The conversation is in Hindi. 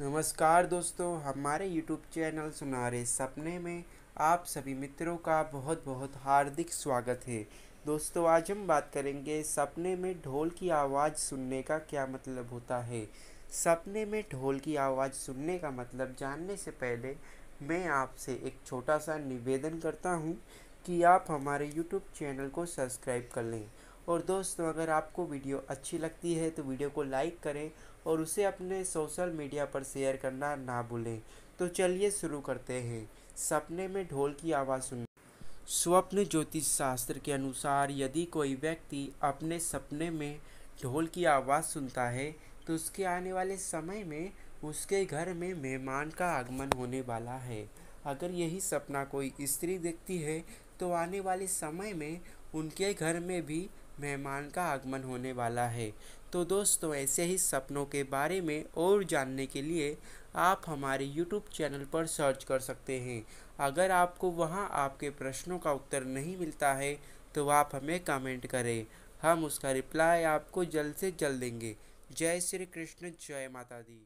नमस्कार दोस्तों हमारे YouTube चैनल सुनारे सपने में आप सभी मित्रों का बहुत बहुत हार्दिक स्वागत है दोस्तों आज हम बात करेंगे सपने में ढोल की आवाज़ सुनने का क्या मतलब होता है सपने में ढोल की आवाज़ सुनने का मतलब जानने से पहले मैं आपसे एक छोटा सा निवेदन करता हूँ कि आप हमारे YouTube चैनल को सब्सक्राइब कर लें और दोस्तों अगर आपको वीडियो अच्छी लगती है तो वीडियो को लाइक करें और उसे अपने सोशल मीडिया पर शेयर करना ना भूलें तो चलिए शुरू करते हैं सपने में ढोल की आवाज़ सुन स्वप्न ज्योतिष शास्त्र के अनुसार यदि कोई व्यक्ति अपने सपने में ढोल की आवाज़ सुनता है तो उसके आने वाले समय में उसके घर में मेहमान का आगमन होने वाला है अगर यही सपना कोई स्त्री देखती है तो आने वाले समय में उनके घर में भी मेहमान का आगमन होने वाला है तो दोस्तों ऐसे ही सपनों के बारे में और जानने के लिए आप हमारे YouTube चैनल पर सर्च कर सकते हैं अगर आपको वहाँ आपके प्रश्नों का उत्तर नहीं मिलता है तो आप हमें कमेंट करें हम उसका रिप्लाई आपको जल्द से जल्द देंगे जय श्री कृष्ण जय माता दी